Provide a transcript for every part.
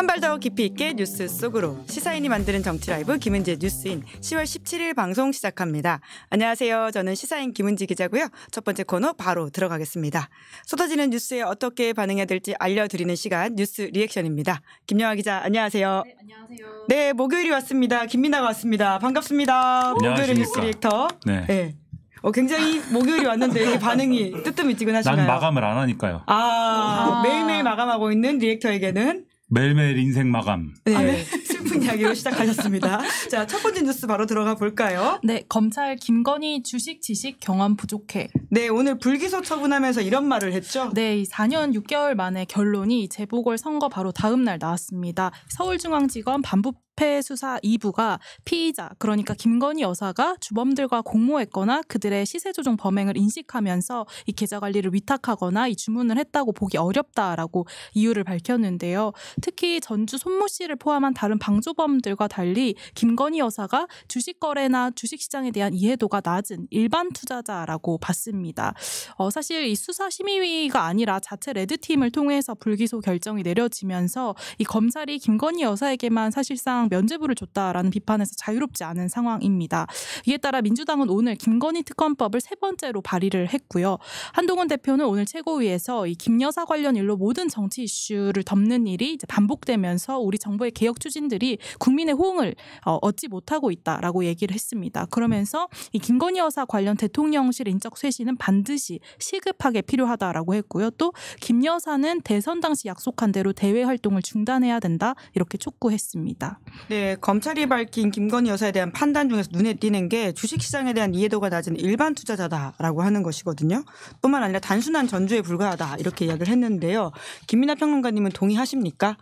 한 발 더 깊이 있게 뉴스 속으로 시사인이 만드는 정치 라이브 김은지 뉴스인 10월 17일 방송 시작합니다. 안녕하세요. 저는 시사인 김은지 기자고요. 첫 번째 코너 바로 들어가겠습니다. 쏟아지는 뉴스에 어떻게 반응해야 될지 알려드리는 시간 뉴스 리액션입니다. 김영아 기자 안녕하세요. 네, 안녕하세요. 네, 목요일이 왔습니다. 김민아가 왔습니다. 반갑습니다. 목요일 뉴스 리액터. 네. 네. 어, 굉장히 목요일이 왔는데 이게 반응이 뜨뜻미지근하신가요? 난 마감을 안 하니까요. 아, 아, 매일매일 마감하고 있는 리액터에게는 매일매일 인생 마감. 네. 아, 네. 슬픈 이야기로 시작하셨습니다. 자, 첫 번째 뉴스 바로 들어가 볼까요? 네, 검찰 김건희 주식 지식 경험 부족해. 네, 오늘 불기소 처분하면서 이런 말을 했죠? 네, 4년 6개월 만에 결론이 재보궐 선거 바로 다음 날 나왔습니다. 서울중앙지검 반부 적폐 수사 2부가 피의자 그러니까 김건희 여사가 주범들과 공모했거나 그들의 시세 조정 범행을 인식하면서 이 계좌 관리를 위탁하거나 이 주문을 했다고 보기 어렵다라고 이유를 밝혔는데요. 특히 전주 손모 씨를 포함한 다른 방조범들과 달리 김건희 여사가 주식 거래나 주식 시장에 대한 이해도가 낮은 일반 투자자라고 봤습니다. 어, 사실 이 수사 심의위가 아니라 자체 레드팀을 통해서 불기소 결정이 내려지면서 이 검찰이 김건희 여사에게만 사실상 면제부를 줬다라는 비판에서 자유롭지 않은 상황입니다. 이에 따라 민주당은 오늘 김건희 특검법을 세 번째로 발의를 했고요. 한동훈 대표는 오늘 최고위에서 이 김여사 관련 일로 모든 정치 이슈를 덮는 일이 반복되면서 우리 정부의 개혁 추진들이 국민의 호응을 어, 얻지 못하고 있다라고 얘기를 했습니다. 그러면서 이 김건희 여사 관련 대통령실 인적 쇄신은 반드시 시급하게 필요하다라고 했고요. 또 김 여사는 대선 당시 약속한 대로 대외 활동을 중단해야 된다 이렇게 촉구했습니다. 네, 검찰이 밝힌 김건희 여사에 대한 판단 중에서 눈에 띄는 게 주식시장에 대한 이해도가 낮은 일반 투자자다라고 하는 것이거든요. 뿐만 아니라 단순한 전주에 불과하다 이렇게 이야기를 했는데요. 김민아 평론가님은 동의하십니까?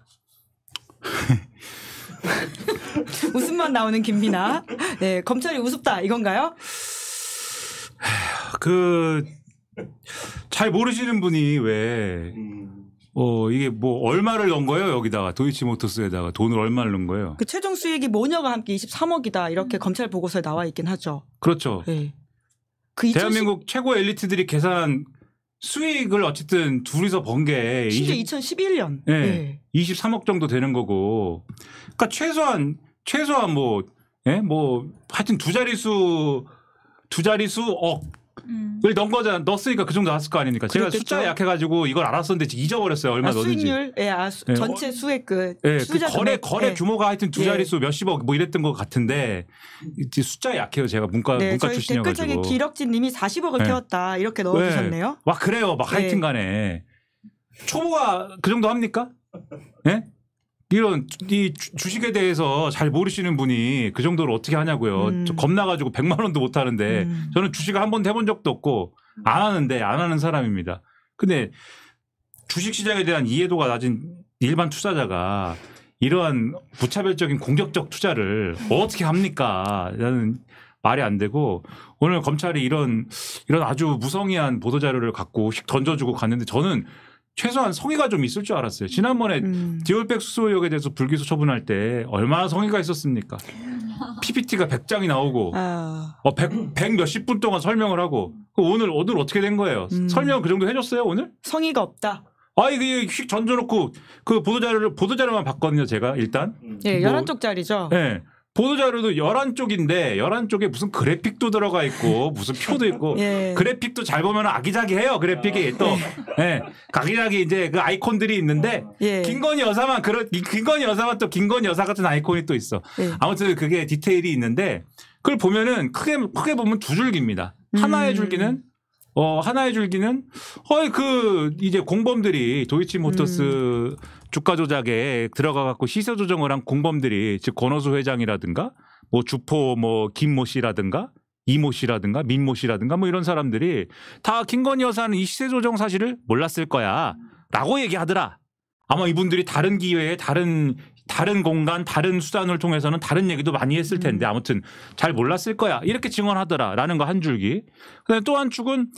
웃음만 나오는 김민아. 네, 검찰이 우습다 이건가요? 그 잘 모르시는 분이 왜 음. 어, 이게 뭐 얼마를 넣은 거예요 여기다가 도이치모터스에다가 돈을 얼마를 넣은 거예요? 그 최종 수익이 모녀가 함께 23억이다 이렇게 음. 검찰 보고서에 나와 있긴 하죠. 그렇죠. 네. 그 대한민국 2010... 최고 엘리트들이 계산한 수익을 어쨌든 둘이서 번게 심지어 20... 2011년 네, 네. 23억 정도 되는 거고, 그러니까 최소한 최소한 뭐, 예, 네? 뭐 하여튼 두 자리수 두 자리수 억 음. 넣은 거잖아. 넣었으니까 그 정도 나왔을 거 아닙니까? 제가 그렇겠죠. 숫자 약해가지고 이걸 알았었는데 잊어버렸어요. 얼마 아, 넣었는지. 수익률, 예, 아, 수, 예. 전체 수액 그, 예, 그 거래 거래 예. 규모가 하여튼 두 예. 자릿수 몇십억 뭐 이랬던 것 같은데 이제 숫자 약해요. 제가 문과 네, 문과 출신이어가 댓글창에 기럭진님이 40억을 예. 태웠다 이렇게 넣어주셨네요. 예. 와 그래요. 막 하여튼간에 초보가 그 정도 합니까? 예? 이런 이 주식에 대해서 잘 모르시는 분이 그 정도로 어떻게 하냐고요. 음. 겁나가지고 100만 원도 못 하는데 음. 저는 주식을 한 번도 해본 적도 없고 안 하는데 안 하는 사람입니다. 근데 주식 시장에 대한 이해도가 낮은 일반 투자자가 이러한 부차별적인 공격적 투자를 어떻게 합니까? 라는 말이 안 되고 오늘 검찰이 이런 이런 아주 무성의한 보도 자료를 갖고 던져주고 갔는데 저는 최소한 성의가 좀 있을 줄 알았어요. 지난번에 음. 디올백 수소역에 대해서 불기소 처분할 때 얼마나 성의가 있었습니까? PPT가 100장이 나오고 아. 어, 100, 100 몇십 분 동안 설명을 하고 그 오늘 오늘 어떻게 된 거예요? 음. 설명 그 정도 해줬어요 오늘? 성의가 없다. 아 이게 휙 던져놓고 그 보도자료를 보도자료만 봤거든요 제가 일단. 음. 예, 네, 뭐, 11쪽짜리죠. 네. 예. 보도자료도 11쪽인데 11쪽에 무슨 그래픽도 들어가 있고 무슨 표도 있고 예. 그래픽도 잘 보면 아기자기해요. 그래픽이 아. 또 예. 예. 아기자기 이제 그 아이콘들이 있는데 예. 김건희 여사만 그런 김건희 여사만 또 김건희 여사 같은 아이콘이 또 있어. 예. 아무튼 그게 디테일이 있는데 그걸 보면은 크게 크게 보면 두 줄기입니다. 하나의 음. 줄기는 어 하나의 줄기는 어그 이제 공범들이 도이치 모터스 음. 주가 조작에 들어가 갖고 시세 조정을 한 공범들이 즉 권호수 회장이라든가 뭐 주포 뭐 김모 씨라든가 이모 씨라든가 민모 씨라든가 뭐 이런 사람들이 다 김건희 여사는 이 시세 조정 사실을 몰랐을 거야라고 얘기하더라. 아마 이분들이 다른 기회에 다른 다른 공간, 다른 수단을 통해서는 다른 얘기도 많이 했을 텐데 음. 아무튼 잘 몰랐을 거야. 이렇게 증언하더라라는 거 한 줄기. 근데 또한 축은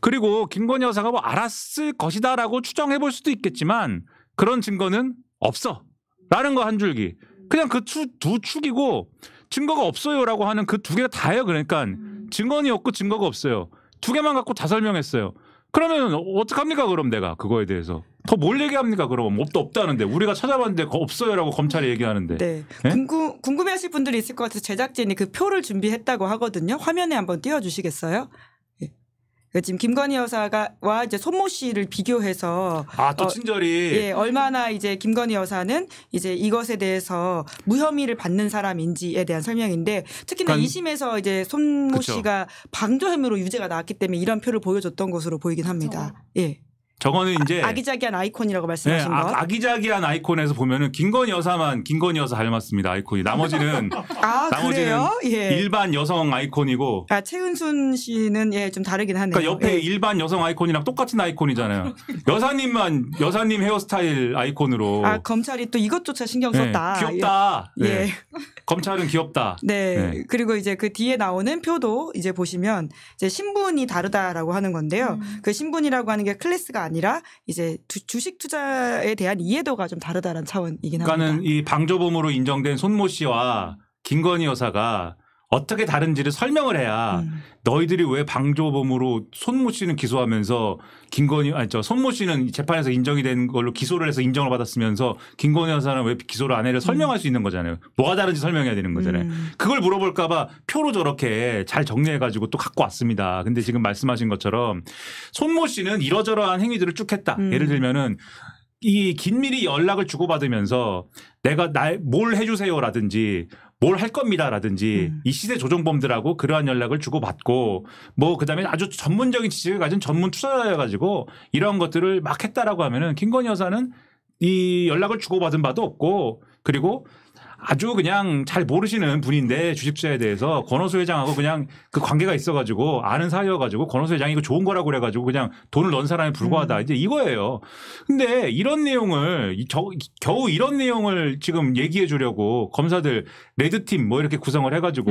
그리고 김건희 여사가 뭐 알았을 것이다라고 추정해 볼 수도 있겠지만 그런 증거는 없어. 라는 거 한 줄기. 그냥 그 두 축이고 증거가 없어요라고 하는 그 두 개가 다예요. 그러니까 음. 증거이 없고 증거가 없어요. 두 개만 갖고 다 설명했어요. 그러면 어떡합니까 그럼 내가 그거에 대해서 더뭘 음. 얘기합니까 그러면 없도 뭐 없다는데 우리가 찾아봤는데 없어요라고 검찰이 음. 얘기하는데 네. 네? 궁금 궁금해하실 분들이 있을 것 같아서 제작진이 그 표를 준비했다고 하거든요 화면에 한번 띄워주시겠어요 그 지금 김건희 여사가와 이제 손모 씨를 비교해서 아 또 친절이 어, 예 얼마나 이제 김건희 여사는 이제 이것에 대해서 무혐의를 받는 사람인지에 대한 설명인데 특히나 그 그러니까 2심에서 이제 손모 씨가 방조 혐의로 유죄가 나왔기 때문에 이런 표를 보여줬던 것으로 보이긴 합니다. 그렇 예. 저거는 이제 아, 기자기한 아이콘이라고 말씀하신 네, 거. 아, 기자기한 아이콘에서 보면은 김건희 여사만 김건희 여사 닮았습니다 아이콘이. 나머지는 아, 나머지는 예. 일반 여성 아이콘이고. 아 최은순 씨는 예 좀 다르긴 하네요. 그러니까 옆에 예. 일반 여성 아이콘이랑 똑같은 아이콘이잖아요. 여사님만 여사님 헤어스타일 아이콘으로. 아 검찰이 또 이것조차 신경 네, 썼다. 네, 귀엽다. 예. 네. 예. 검찰은 귀엽다. 네. 네. 그리고 이제 그 뒤에 나오는 표도 이제 보시면 이제 신분이 다르다라고 하는 건데요. 음. 그 신분이라고 하는 게 클래스가 아니라 이제 주식 투자에 대한 이해도가 좀 다르다는 차원이긴 합니다. 그러니까는 이 방조범으로 인정된 손모 씨와 김건희 여사가 어떻게 다른지를 설명을 해야 음. 너희들이 왜 방조범으로 손모 씨는 기소하면서 김건희 아니 저 손모 씨는 재판에서 인정이 된 걸로 기소를 해서 인정을 받았으면서 김건희 여사는 왜 기소를 안 해를 음. 설명할 음. 수 있는 거잖아요. 뭐가 다른지 설명해야 되는 거잖아요. 음. 그걸 물어볼까 봐 표로 저렇게 잘 정리해 가지고 또 갖고 왔습니다. 근데 지금 말씀하신 것처럼 손모 씨는 이러저러한 행위들을 쭉 했다. 음. 예를 들면은 이 긴밀히 연락을 주고받으면서 내가 날 뭘 해주세요라든지 뭘할 겁니다라든지 음. 이시대 조정범들하고 그러한 연락을 주고받고 뭐 그다음에 아주 전문적인 지식을 가진 전문 투자자여가지고 이런 것들을 막 했다라고 하면은 김건희 여사는 이 연락을 주고받은 바도 없고 그리고 아주 그냥 잘 모르시는 분인데 주식 투자에 대해서 권호수 회장하고 그냥 그 관계가 있어가지고 아는 사이여가지고 권호수 회장이 이거 좋은 거라고 그래가지고 그냥 돈을 넣은 사람이 불과하다. 음. 이제 이거예요. 근데 이런 내용을 저, 겨우 이런 내용을 지금 얘기해 주려고 검사들 레드팀 뭐 이렇게 구성을 해가지고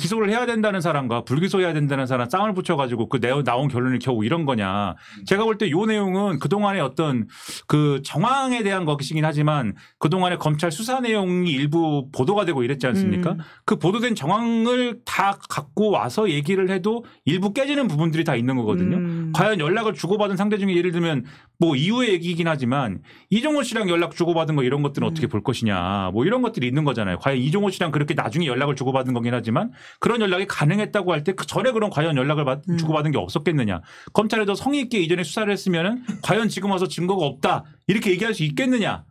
기소를 해야 된다는 사람과 불기소해야 된다는 사람 쌍을 붙여가지고 그 내, 나온 결론을 겨우 이런 거냐. 음. 제가 볼 때 요 내용은 그동안의 어떤 그 정황에 대한 것이긴 하지만 그동안의 검찰 수사 내용이 일부 보도가 되고 이랬지 않습니까? 음. 그 보도된 정황을 다 갖고 와서 얘기를 해도 일부 깨지는 부분들이 다 있는 거거든요. 음. 과연 연락을 주고받은 상대 중에 예를 들면 뭐 이후의 얘기이긴 하지만 이종호 씨랑 연락 주고받은 거 이런 것들은 음. 어떻게 볼 것이냐 뭐 이런 것들이 있는 거잖아요. 과연 이종호 씨랑 그렇게 나중에 연락을 주고받은 거긴 하지만 그런 연락이 가능했다고 할 때 그 전에 그런 과연 연락을 받, 음. 주고받은 게 없었겠느냐. 검찰에도 성의 있게 이전에 수사를 했으면은 과연 지금 와서 증거가 없다 이렇게 얘기할 수 있겠느냐.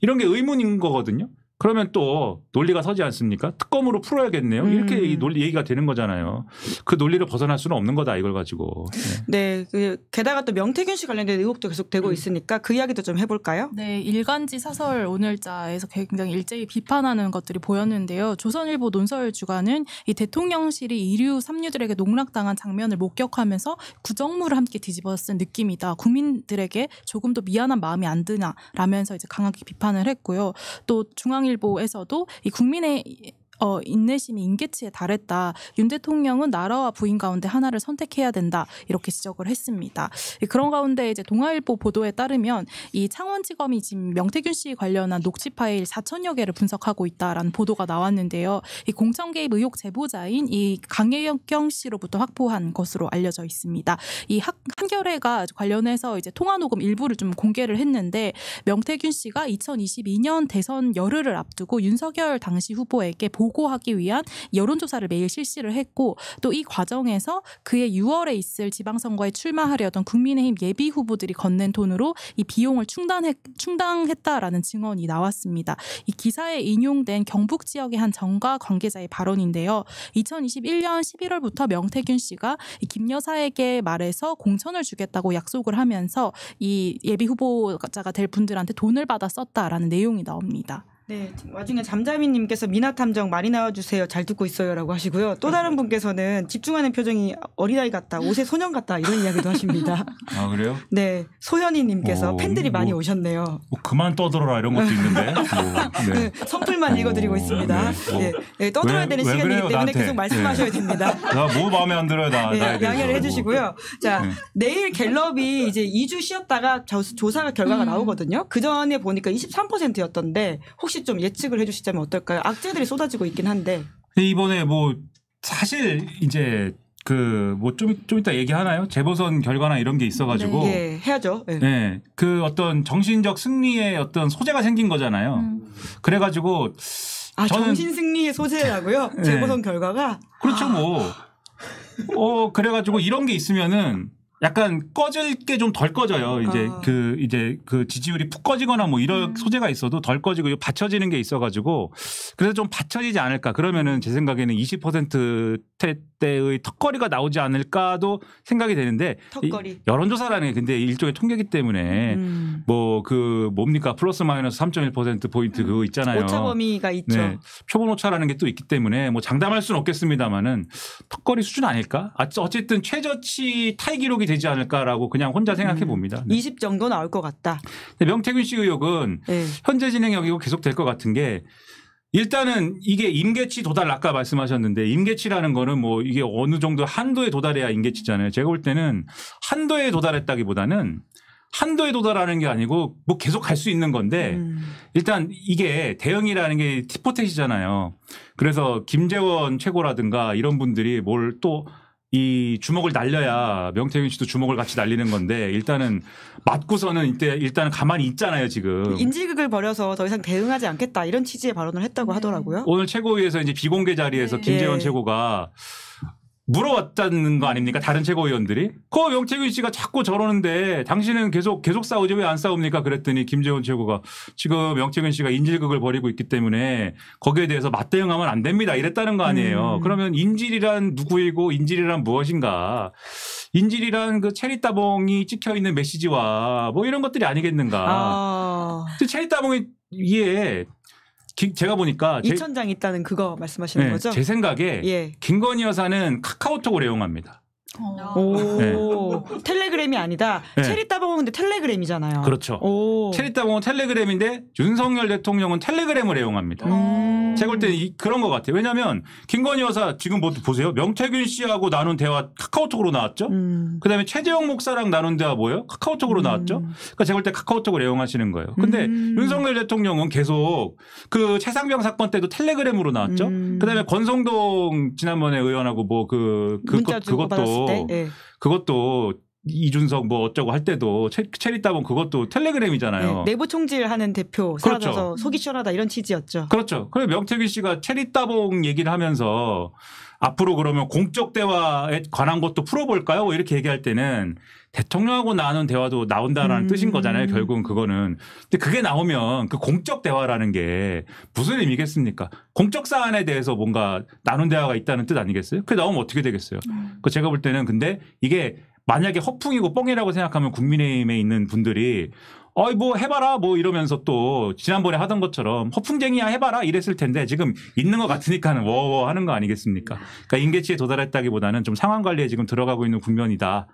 이런 게 의문인 거거든요. 그러면 또 논리가 서지 않습니까? 특검으로 풀어야겠네요. 음. 이렇게 이 논리 얘기가 되는 거잖아요. 그 논리를 벗어날 수는 없는 거다 이걸 가지고. 네. 네그 게다가 또 명태균 씨 관련된 의혹도 계속 되고 음. 있으니까 그 이야기도 좀 해볼까요? 네. 일간지 사설 오늘자에서 굉장히 일제히 비판하는 것들이 보였는데요. 조선일보 논설 주간은 이 대통령실이 이류 삼류들에게 농락당한 장면을 목격하면서 구정물을 함께 뒤집어쓴 느낌이다. 국민들에게 조금 더 미안한 마음이 안 드냐라면서 이제 강하게 비판을 했고요. 또 중앙 중앙일보에서도 이 국민의 어, 인내심이 인계치에 달했다. 윤 대통령은 나라와 부인 가운데 하나를 선택해야 된다. 이렇게 지적을 했습니다. 그런 가운데 이제 동아일보 보도에 따르면 이 창원지검이 지금 명태균 씨 관련한 녹취 파일 4천여 개를 분석하고 있다라는 보도가 나왔는데요. 이 공천 개입 의혹 제보자인 이 강혜경 씨로부터 확보한 것으로 알려져 있습니다. 이 한결회가 관련해서 이제 통화 녹음 일부를 좀 공개를 했는데 명태균 씨가 2022년 대선 열흘을 앞두고 윤석열 당시 후보에게 보 보고하기 위한 여론조사를 매일 실시를 했고 또 이 과정에서 그해 6월에 있을 지방선거에 출마하려던 국민의힘 예비 후보들이 건넨 돈으로 이 비용을 충당했, 충당했다라는 증언이 나왔습니다. 이 기사에 인용된 경북 지역의 한 정가 관계자의 발언인데요. 2021년 11월부터 명태균 씨가 김 여사에게 말해서 공천을 주겠다고 약속을 하면서 이 예비 후보자가 될 분들한테 돈을 받아 썼다라는 내용이 나옵니다. 네, 와중에 잠자미님께서 미나탐정 많이 나와주세요. 잘 듣고 있어요라고 하시고요. 또 다른 네. 분께서는 집중하는 표정이 어린아이 같다, 옷에 소년 같다 이런 이야기도 하십니다. 아 그래요? 네, 소현이님께서 팬들이 뭐, 많이 오셨네요. 뭐 그만 떠들어라 이런 것도 있는데 뭐, 네. 그 선풀만 읽어드리고 있습니다. 네, 네, 떠들어야 왜, 되는 왜 시간이기 때문에 나한테. 계속 말씀하셔야 예. 됩니다. 나 뭐 마음에 안 들어요, 나. 네, 양해를 해주시고요. 자, 네. 내일 갤럽이 이제 2주 쉬었다가 조사 결과가 음. 나오거든요. 그 전에 보니까 23%였던데 혹시 혹시 좀 예측을 해주시자면 어떨까요? 악재들이 쏟아지고 있긴 한데. 이번에 뭐 사실 이제 그 뭐 좀좀 이따 얘기하나요? 재보선 결과나 이런 게 있어가지고 네, 예, 해야죠. 네. 네. 그 어떤 정신적 승리의 어떤 소재가 생긴 거잖아요. 음. 그래가지고 아 정신 승리의 소재라고요? 네. 재보선 결과가 그렇죠 뭐. 아. 어 그래가지고 이런 게 있으면은 약간 꺼질 게 좀 덜 꺼져요. 이제 어. 그 이제 그 지지율이 푹 꺼지거나 뭐 이런 음. 소재가 있어도 덜 꺼지고 받쳐지는 게 있어가지고 그래서 좀 받쳐지지 않을까. 그러면은 제 생각에는 20%대 의 턱걸이가 나오지 않을까도 생각이 되는데 턱걸이. 여론조사라는 게 근데 일종의 통계기 때문에 음. 뭐그 뭡니까 플러스 마이너스 3.1% 포인트 그거 있잖아요. 오차 범위가 있죠. 네. 표본 오차라는 게 또 있기 때문에 뭐 장담할 수는 없겠습니다만은 턱걸이 수준 아닐까? 아, 어쨌든 최저치 타이 기록이 의혹이 되지 않을까라고 그냥 혼자 생각해 음. 봅니다. 네. 20 정도 나올 것 같다. 명태균 씨 의혹은 네. 현재 진행형이고 계속 될 것 같은 게 일단은 이게 임계치 도달 아까 말씀하셨는데 임계치라는 거는 뭐 이게 어느 정도 한도에 도달해야 임계치잖아요. 제가 볼 때는 한도에 도달했다기보다는 한도에 도달하는 게 아니고 뭐 계속 갈 수 있는 건데 음. 일단 이게 대응이라는 게 티포텍이잖아요. 그래서 김재원 최고라든가 이런 분들이 뭘또 이 주먹을 날려야 명태균 씨도 주먹을 같이 날리는 건데 일단은 맞고서는 이때 일단은 가만히 있잖아요 지금 인질극을 벌여서 더 이상 대응하지 않겠다 이런 취지의 발언을 했다고 네. 하더라고요. 오늘 최고위에서 이제 비공개 자리에서 네. 김재원 네. 최고가 물어왔다는거 아닙니까? 다른 최고위원들이. 그 명태균 씨가 자꾸 저러는데 당신은 계속 계속 싸우지 왜 안 싸웁니까? 그랬더니 김재원 최고가 지금 명태균 씨가 인질극을 벌이고 있기 때문에 거기에 대해서 맞대응하면 안 됩니다. 이랬다는 거 아니에요. 음. 그러면 인질이란 누구이고 인질이란 무엇인가? 인질이란 그 체리 따봉이 찍혀 있는 메시지와 뭐 이런 것들이 아니겠는가? 아. 체리 따봉이 이에 기, 제가 보니까 2천 장 있다는 그거 말씀하시는 네, 거죠? 제 생각에 예. 김건희 여사는 카카오톡을 애용합니다. 어. 네. 오. 텔레그램이 아니다. 네. 체리 따봉은 근데 텔레그램이잖아요. 그렇죠. 오. 체리 따봉은 텔레그램인데 윤석열 대통령은 텔레그램을 애용합니다. 음. 제가 볼때 그런 것 같아요. 왜냐하면 김건희 여사 지금 뭐 보세요. 명태균 씨하고 나눈 대화 카카오톡으로 나왔죠. 음. 그다음에 최재형 목사랑 나눈 대화 뭐예요? 카카오톡으로 음. 나왔죠. 그러니까 제가 볼때 카카오톡을 애용하시는 거예요. 근데 음. 윤석열 대통령은 계속 그 최상병 사건 때도 텔레그램으로 나왔죠. 음. 그다음에 권성동 지난번에 의원하고 뭐 그 그, 그, 그것도 어. 네. 예. 그것도 이준석 뭐 어쩌고 할 때도 체, 체리 따봉 그것도 텔레그램이잖아요. 네, 내부 총질하는 대표 그렇죠. 사라져서 그렇죠. 속이 시원하다 이런 취지였죠. 그렇죠. 그래 명태균 씨가 체리 따봉 얘기를 하면서 앞으로 그러면 공적 대화에 관한 것도 풀어볼까요? 뭐 이렇게 얘기할 때는 대통령하고 나눈 대화도 나온다라는 음. 뜻인 거잖아요. 결국은 그거는. 근데 그게 나오면 그 공적 대화라는 게 무슨 의미겠습니까? 공적 사안에 대해서 뭔가 나눈 대화가 있다는 뜻 아니겠어요? 그게 나오면 어떻게 되겠어요? 음. 그 제가 볼 때는 근데 이게 만약에 허풍이고 뻥이라고 생각하면 국민의힘에 있는 분들이 어이 뭐 해봐라 뭐 이러면서 또 지난번에 하던 것처럼 허풍쟁이야 해봐라 이랬을 텐데 지금 있는 것 같으니까는 워워 하는 거 아니겠습니까? 그러니까 임계치에 도달했다기보다는 좀 상황 관리에 지금 들어가고 있는 국면이다.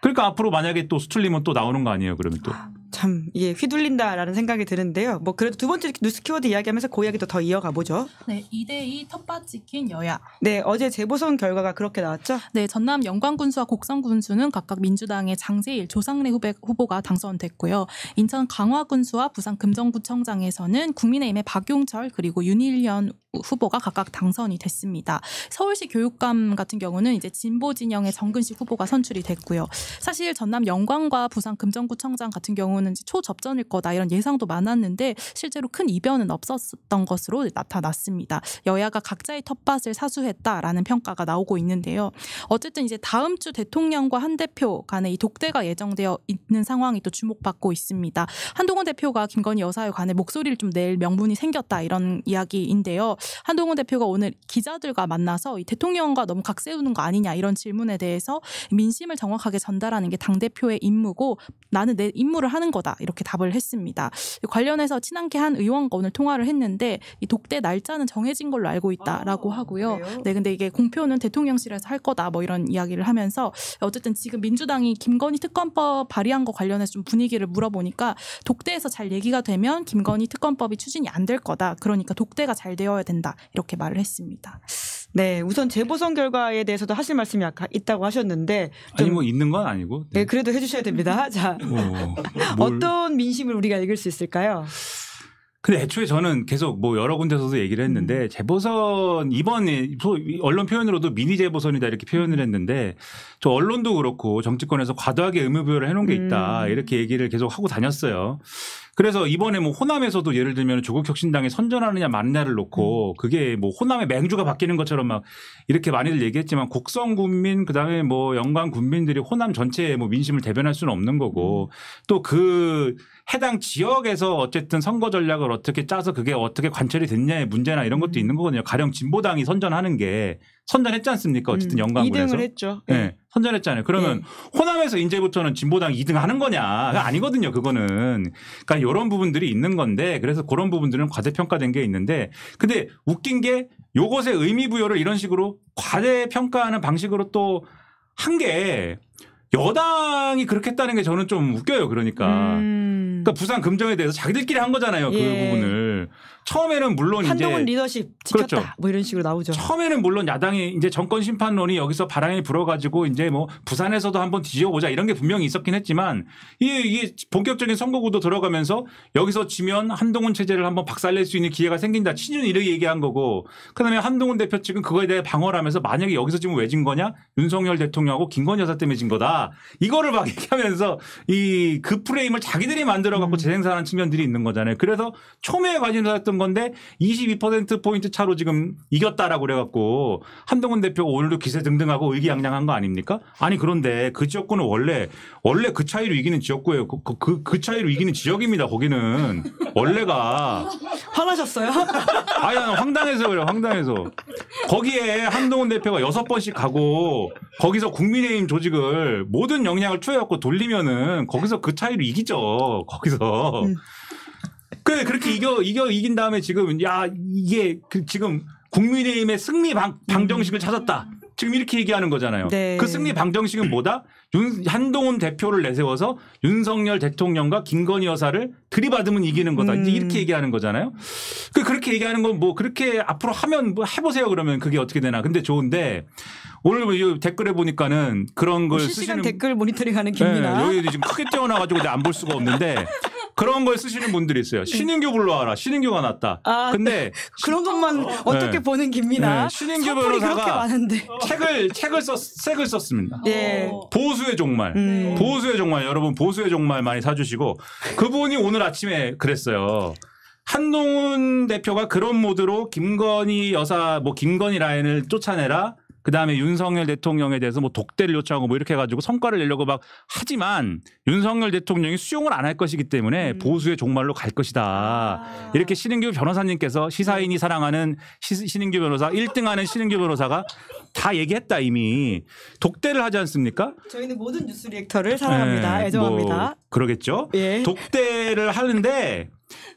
그러니까 앞으로 만약에 또수틀림은또 나오는 거 아니에요? 그러면 또. 아, 참 이게 휘둘린다라는 생각이 드는데요. 뭐 그래도 두 번째 뉴스 키워드 이야기하면서 고그 이야기도 더 이어가 보죠. 네, 2대2 텃밭 지킨 여야. 네, 어제 재보선 결과가 그렇게 나왔죠. 네, 전남 영광군수와 곡성군수는 각각 민주당의 장재일, 조상래 후배, 후보가 당선됐고요. 인천 강화군수와 부산 금정구청장에서는 국민의힘의 박용철 그리고 윤일현 후보가 각각 당선이 됐습니다. 서울시 교육감 같은 경우는 이제 진보 진영의 정근식 후보가 선출이 됐고요. 사실 전남 영광과 부산 금정구청장 같은 경우는 가는지 초접전일 거다 이런 예상도 많았는데 실제로 큰 이변은 없었던 것으로 나타났습니다. 여야가 각자의 텃밭을 사수했다라는 평가가 나오고 있는데요. 어쨌든 이제 다음 주 대통령과 한 대표 간의 이 독대가 예정되어 있는 상황이 또 주목받고 있습니다. 한동훈 대표가 김건희 여사에 관해 목소리를 좀 낼 명분이 생겼다 이런 이야기인데요. 한동훈 대표가 오늘 기자들과 만나서 이 대통령과 너무 각세우는 거 아니냐 이런 질문에 대해서 민심을 정확하게 전달하는 게 당 대표의 임무고 나는 내 임무를 하는 거다 이렇게 답을 했습니다. 관련해서 친한계 한 의원과 오늘 통화를 했는데 이 독대 날짜는 정해진 걸로 알고 있다라고 아, 하고요. 그래요? 네, 근데 이게 공표는 대통령실에서 할 거다 뭐 이런 이야기를 하면서 어쨌든 지금 민주당이 김건희 특검법 발의한 거 관련해서 좀 분위기를 물어보니까 독대에서 잘 얘기가 되면 김건희 특검법이 추진이 안 될 거다. 그러니까 독대가 잘 되어야 된다 이렇게 말을 했습니다. 네, 우선 재보선 결과에 대해서도 하실 말씀이 아까 있다고 하셨는데 아니 뭐 있는 건 아니고 네, 네 그래도 해주셔야 됩니다. 자, 오, 어떤 민심을 우리가 읽을 수 있을까요? 근데 애초에 저는 계속 뭐 여러 군데서도 얘기를 했는데 음. 재보선 이번에 언론 표현으로도 미니 재보선이다 이렇게 표현을 했는데 저 언론도 그렇고 정치권에서 과도하게 의무부여를 해놓은 게 있다 음. 이렇게 얘기를 계속 하고 다녔어요. 그래서 이번에 뭐 호남에서도 예를 들면 조국혁신당에 선전하느냐 마느냐를 놓고 음. 그게 뭐 호남의 맹주가 바뀌는 것처럼 막 이렇게 많이들 얘기했지만 국성 군민 그다음에 뭐 연관 군민들이 호남 전체의 뭐 민심을 대변할 수는 없는 거고 음. 또그 해당 지역에서 어쨌든 선거 전략을 어떻게 짜서 그게 어떻게 관철이 됐냐의 문제나 이런 것도 음. 있는 거거든요. 가령 진보당이 선전하는 게 선전했지 않습니까? 어쨌든 영광군에서 음, 2등을 했죠. 네. 네. 선전했잖아요. 그러면 네. 호남에서 이제부터는 진보당 2등 하는 거냐 아니거든요. 그거는. 그러니까 이런 부분들이 있는 건데 그래서 그런 부분들은 과대평가된 게 있는데 근데 웃긴 게 요것의 의미 부여를 이런 식으로 과대평가하는 방식으로 또 한 게 여당이 그렇게 했다는 게 저는 좀 웃겨요. 그러니까. 음. 그러니까 부산 금정에 대해서 자기들끼리 한 거잖아요. 그 예. 부분을. 음. 처음에는 물론 한동훈 리더십 지켰다 그렇죠. 뭐 이런 식으로 나오죠. 처음에는 물론 야당이 이제 정권 심판론이 여기서 바람이 불어가지고 이제 뭐 부산에서도 한번 뒤져보자 이런 게 분명히 있었긴 했지만 이게, 이게 본격적인 선거구도 들어가면서 여기서 지면 한동훈 체제를 한번 박살낼 수 있는 기회가 생긴다. 친윤 이렇게 얘기한 거고 그다음에 한동훈 대표 측은 그거에 대해 방어를 하면서 만약에 여기서 지금 왜 진 거냐 윤석열 대통령하고 김건희 여사 때문에 진 거다 이거를 막 얘기하면서 이 그 프레임을 자기들이 만들어 갖고 음. 재생산하는 측면들이 있는 거잖아요. 그래서 초미에 관심을 했던 건데 22%포인트 차로 지금 이겼다라고 그래갖고 한동훈 대표가 오늘도 기세 등등하고 의기양양한 거 아닙니까? 아니 그런데 그 지역구는 원래 원래 그 차이로 이기는 지역구예요. 그, 그, 그, 그 차이로 이기는 지역입니다. 거기는 원래가 화나셨어요? 아니 황당해서 그래 황당해서 거기에 한동훈 대표가 여섯 번씩 가고 거기서 국민의힘 조직을 모든 역량을 투여갖고 돌리면은 거기서 그 차이로 이기죠. 거기서. 음. 그 그렇게 이겨 이겨 이긴 다음에 지금 야 이게 그 지금 국민의힘의 승리 방, 방정식을 찾았다. 지금 이렇게 얘기하는 거잖아요. 네. 그 승리 방정식은 뭐다? 윤, 한동훈 대표를 내세워서 윤석열 대통령과 김건희 여사를 들이받으면 이기는 거다. 음. 이렇게 얘기하는 거잖아요. 그 그렇게 얘기하는 건 뭐 그렇게 앞으로 하면 뭐 해보세요 그러면 그게 어떻게 되나. 근데 좋은데 오늘 뭐 댓글에 보니까는 그런 걸 실시간 쓰시는 댓글 모니터링하는 네, 김민아 네, 여기 지금 크게 띄어나가지고 안 볼 수가 없는데 그런 걸 쓰시는 분들이 있어요. 네. 신인교 불러와라. 신인교가 났다. 아, 네. 근데 그런 것만 어, 네. 떻게 보는 김이나 네. 신인교 변호사가 책을 책을 썼 책을 썼습니다. 예. 보수의 종말. 음. 보수의 종말 여러분 보수의 종말 많이 사주시고 그분이 오늘 아침에 그랬어요. 한동훈 대표가 그런 모드로 김건희 여사 뭐 김건희 라인을 쫓아내라. 그 다음에 윤석열 대통령에 대해서 뭐 독대를 요청하고 뭐 이렇게 해가지고 성과를 내려고 막 하지만 윤석열 대통령이 수용을 안 할 것이기 때문에 음. 보수의 종말로 갈 것이다. 아. 이렇게 신은규 변호사님께서 시사인이 네. 사랑하는 시, 신은규 변호사 1등하는 신은규 변호사가 다 얘기했다 이미 독대를 하지 않습니까? 저희는 모든 뉴스 리액터를 사랑합니다. 네, 애정합니다. 뭐 그러겠죠. 예. 독대를 하는데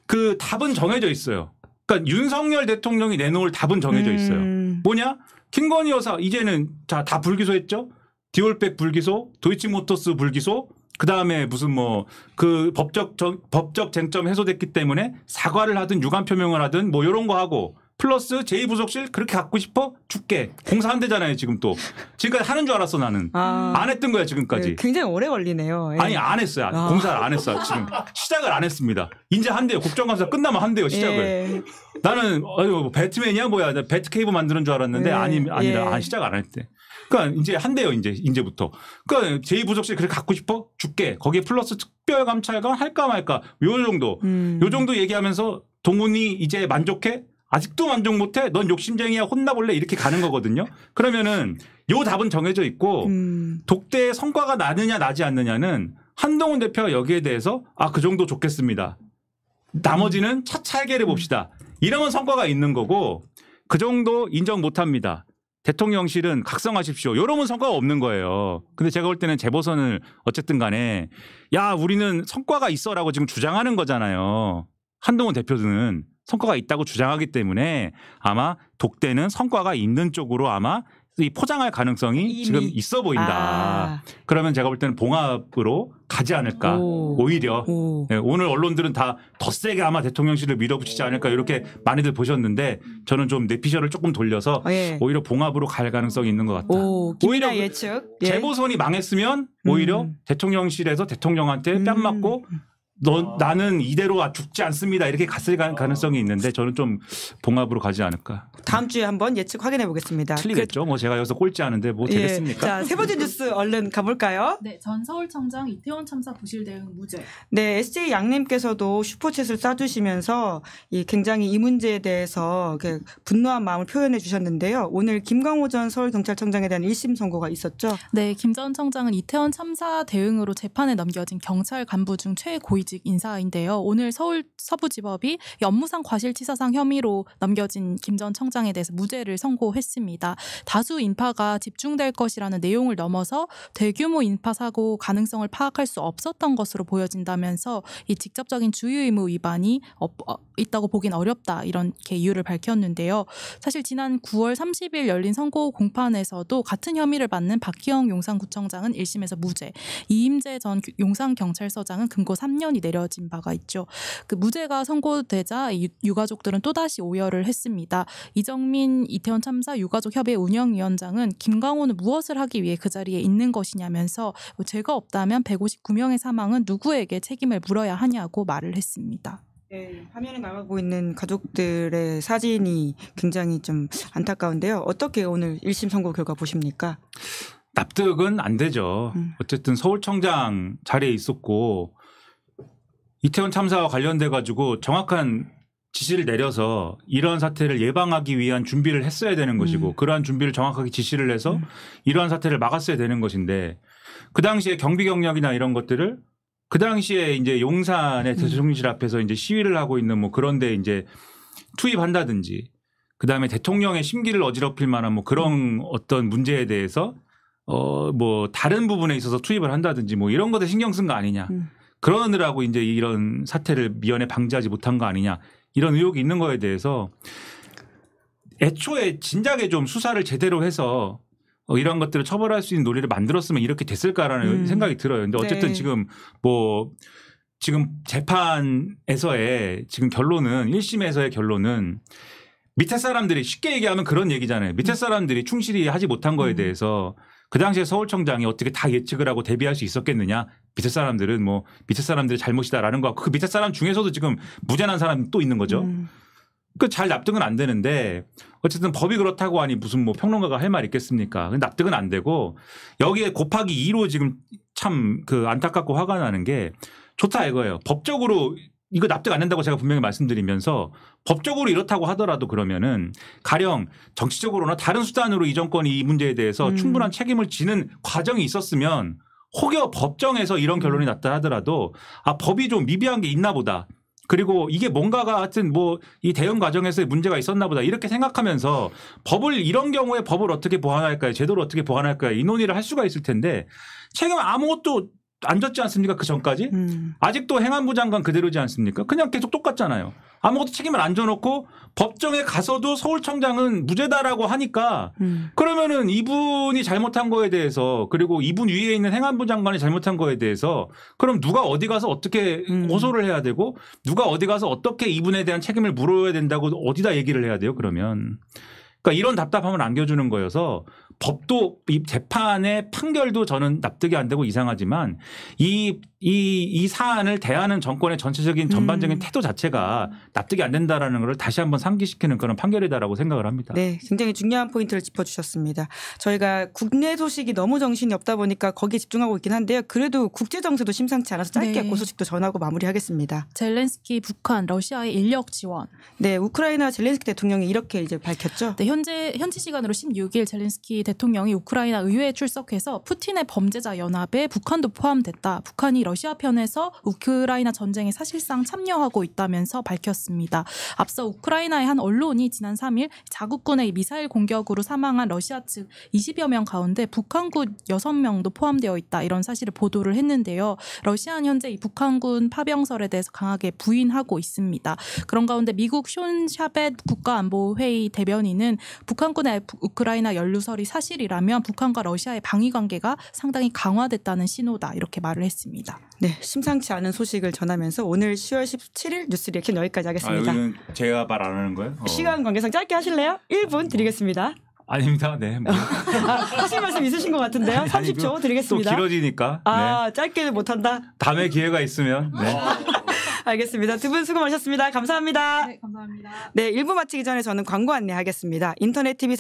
그 답은 정해져 있어요. 그러니까 윤석열 대통령이 내놓을 답은 정해져 있어요. 음. 뭐냐? 김건희 여사 이제는 자 다 불기소했죠. 디올백 불기소, 도이치모터스 불기소, 뭐 그 다음에 무슨 뭐 그 법적 정, 법적 쟁점 해소됐기 때문에 사과를 하든 유감 표명을 하든 뭐 이런 거 하고 플러스 제2부속실 그렇게 갖고 싶어? 죽게 공사한대잖아요, 지금 또. 지금까지 하는 줄 알았어, 나는. 아, 안 했던 거야, 지금까지. 네, 굉장히 오래 걸리네요. 예. 아니, 안 했어요. 아. 공사를 안 했어요, 지금. 시작을 안 했습니다. 이제 한대요. 국정감사 끝나면 한대요, 시작을. 예. 나는, 아유, 뭐 배트맨이야, 뭐야. 배트 케이블 만드는 줄 알았는데, 네. 예. 아니, 아니라, 아, 시작 안 했대. 그러니까 이제 한대요, 이제, 이제부터. 그러니까 제2부속실 그렇게 갖고 싶어? 죽게 거기에 플러스 특별 감찰관 할까 말까. 요 정도. 음. 요 정도 얘기하면서 동훈이 이제 만족해? 아직도 만족 못해? 넌 욕심쟁이야 혼나볼래? 이렇게 가는 거거든요. 그러면은 요 답은 정해져 있고 음. 독대의 성과가 나느냐 나지 않느냐는 한동훈 대표가 여기에 대해서 아 그 정도 좋겠습니다. 나머지는 음. 차차 해결해 봅시다. 이러면 성과가 있는 거고 그 정도 인정 못합니다. 대통령실은 각성하십시오. 여러분 성과가 없는 거예요. 근데 제가 볼 때는 재보선을 어쨌든 간에 야 우리는 성과가 있어라고 지금 주장하는 거잖아요. 한동훈 대표는 성과가 있다고 주장하기 때문에 아마 독대는 성과가 있는 쪽으로 아마 이 포장할 가능성이 지금 있어 보인다. 아. 그러면 제가 볼 때는 봉합으로 가지 않을까. 오. 히려 오. 네, 예, 늘 언론들은 다 더 세게 아마 대통령실을 밀어붙이지 않을까 이렇게 많이들 보셨는데 저는 좀 내피셜을 조금 돌려서 아, 예. 오히려 봉합으로 갈 가능성이 있는 것 같다. 오. 히려 그 예측. 예. 재보선이 망했으면 오히려 음. 대통령실에서 대통령한테 뺨 음. 맞고 음. 너, 아. 나는 이대로 죽지 않습니다. 이렇게 갔을 가, 아. 가능성이 있는데 저는 좀 봉합으로 가지 않을까. 다음 주에 한번 예측 확인해 보겠습니다. 틀리겠죠. 뭐 제가 여기서 꼴찌 하는데 뭐 예. 되겠습니까? 자, 세 번째 뉴스 얼른 가볼까요? 네, 전 서울청장 이태원 참사 부실 대응 무죄. 네, SJ 양님께서도 슈퍼챗을 쏴주시면서이 굉장히 이 문제에 대해서 분노한 마음을 표현해 주셨는데요. 오늘 김광호 전 서울경찰청장에 대한 1심 선고가 있었죠? 네, 김 전 청장은 이태원 참사 대응으로 재판에 넘겨진 경찰 간부 중 최고위 공직 인사인데요. 오늘 서울 서부지법이 업무상 과실치사상 혐의로 넘겨진 김 전 청장에 대해서 무죄를 선고했습니다. 다수 인파가 집중될 것이라는 내용을 넘어서 대규모 인파 사고 가능성을 파악할 수 없었던 것으로 보여진다면서 이 직접적인 주의 의무 위반이 어, 있다고 보긴 어렵다 이런 이유를 밝혔는데요. 사실 지난 9월 30일 열린 선고 공판에서도 같은 혐의를 받는 박희영 용산구청장은 1심에서 무죄, 이임재 전 용산경찰서장은 금고 3년 판결이 내려진 바가 있죠. 그 무죄가 선고되자 유, 가족들은 또다시 오열을 했습니다. 이정민 이태원 참사 유가족 협의 운영위원장은 김강호는 무엇을 하기 위해 그 자리에 있는 것이냐면서 뭐 죄가 없다면 159명의 사망은 누구에게 책임을 물어야 하냐고 말을 했습니다. 네, 화면에 나가고 있는 가족들의 사진이 굉장히 좀 안타까운데요. 어떻게 오늘 1심 선고 결과 보십니까? 납득은 안 되죠. 음. 어쨌든 서울청장 자리에 있었고 이태원 참사와 관련돼 가지고 정확한 지시를 내려서 이러한 사태를 예방하기 위한 준비를 했어야 되는 것이고 음. 그러한 준비를 정확하게 지시를 해서 음. 이러한 사태를 막았어야 되는 것인데 그 당시에 경비 경력이나 이런 것들을 그 당시에 이제 용산의 음. 대통령실 앞에서 이제 시위를 하고 있는 뭐 그런데 이제 투입한다든지 그 다음에 대통령의 심기를 어지럽힐 만한 뭐 그런 음. 어떤 문제에 대해서 어 뭐 다른 부분에 있어서 투입을 한다든지 뭐 이런 것에 신경 쓴 거 아니냐. 음. 그러느라고 이제 이런 사태를 미연에 방지하지 못한 거 아니냐 이런 의혹이 있는 거에 대해서 애초에 진작에 좀 수사를 제대로 해서 어 이런 것들을 처벌할 수 있는 논리를 만들었으면 이렇게 됐을까라는 음. 생각이 들어요. 근데 어쨌든 네. 지금 뭐 지금 재판에서의 지금 결론은 1심에서의 결론은 밑에 사람들이 쉽게 얘기하면 그런 얘기잖아요. 밑에 음. 사람들이 충실히 하지 못한 거에 음. 대해서 그 당시에 서울청장이 어떻게 다 예측을 하고 대비할 수 있었겠느냐 밑에 사람들은 뭐 밑에 사람들의 잘못이다라는 거그 밑에 사람 중에서도 지금 무죄난 사람또 있는 거죠. 음. 그잘 납득은 안 되는데 어쨌든 법이 그렇다고 하니 무슨 뭐 평론가가 할 말 있겠습니까? 납득은 안 되고 여기에 곱하기 2로 지금 참 그 안타깝고 화가 나는 게 좋다 이거예요. 법적으로 이거 납득 안 된다고 제가 분명히 말씀드리면서 법적으로 이렇다고 하더라도 그러면은 가령 정치적으로나 다른 수단으로 이 정권이 이 문제에 대해서 음. 충분한 책임을 지는 과정이 있었으면 혹여 법정에서 이런 결론이 났다 하더라도 아 법이 좀 미비한 게 있나 보다. 그리고 이게 뭔가가 하여튼 뭐 이 대응 과정에서 문제가 있었나 보다 이렇게 생각하면서 법을 이런 경우에 법을 어떻게 보완할까요 제도를 어떻게 보완할까요 이 논의를 할 수가 있을 텐데 책임 아무것도 안 졌지 않습니까? 그 전까지? 음. 아직도 행안부 장관 그대로지 않습니까? 그냥 계속 똑같잖아요. 아무것도 책임을 안 져놓고 법정에 가서도 서울청장은 무죄다라고 하니까 음. 그러면은 이분이 잘못한 거에 대해서 그리고 이분 위에 있는 행안부 장관이 잘못한 거에 대해서 그럼 누가 어디 가서 어떻게 음. 고소를 해야 되고 누가 어디 가서 어떻게 이분에 대한 책임을 물어야 된다고 어디다 얘기를 해야 돼요 그러면 그러니까 이런 답답함을 안겨주는 거여서 법도 이 재판의 판결도 저는 납득이 안 되고 이상하지만 이 이, 이 사안을 대하는 정권의 전체적인 음. 전반적인 음. 태도 자체가 납득이 안 된다라는 걸 다시 한번 상기시키는 그런 판결이다라고 생각을 합니다. 네. 굉장히 중요한 포인트를 짚어주셨습니다. 저희가 국내 소식이 너무 정신이 없다 보니까 거기에 집중하고 있긴 한데요. 그래도 국제 정세도 심상치 않아서 짧게 네. 그 소식도 전하고 마무리하겠습니다. 젤렌스키 북한 러시아의 인력 지원. 네. 우크라이나 젤렌스키 대통령이 이렇게 이제 밝혔죠. 네. 현재 현지 시간으로 16일 젤렌스키 대통령이 우크라이나 의회에 출석해서 푸틴의 범죄자 연합에 북한도 포함됐다. 북한이 러시아 편에서 우크라이나 전쟁에 사실상 참여하고 있다면서 밝혔습니다. 앞서 우크라이나의 한 언론이 지난 3일 자국군의 미사일 공격으로 사망한 러시아 측 20여 명 가운데 북한군 6명도 포함되어 있다 이런 사실을 보도를 했는데요. 러시아는 현재 이 북한군 파병설에 대해서 강하게 부인하고 있습니다. 그런 가운데 미국 쇼 샤벳 국가안보회의 대변인은 북한군의 우크라이나 연루설이 사실이라면 북한과 러시아의 방위 관계가 상당히 강화됐다는 신호다 이렇게 말을 했습니다. 네, 심상치 않은 소식을 전하면서 오늘 10월 17일 뉴스 리액션 여기까지 아, 하겠습니다. 아, 여기는 제가 말 안 하는 거예요? 어. 시간 관계상 짧게 하실래요? 1분 드리겠습니다. 아닙니다. 네. 뭐. 아, 하실 말씀 있으신 것 같은데요. 아니, 30초 드리겠습니다. 또 길어지니까. 아, 네. 짧게는 못한다. 다음에 기회가 있으면. 네. 아, 알겠습니다. 두 분 수고 많으셨습니다. 감사합니다. 네, 감사합니다. 네, 1부 마치기 전에 저는 광고 안내하겠습니다. 인터넷 TV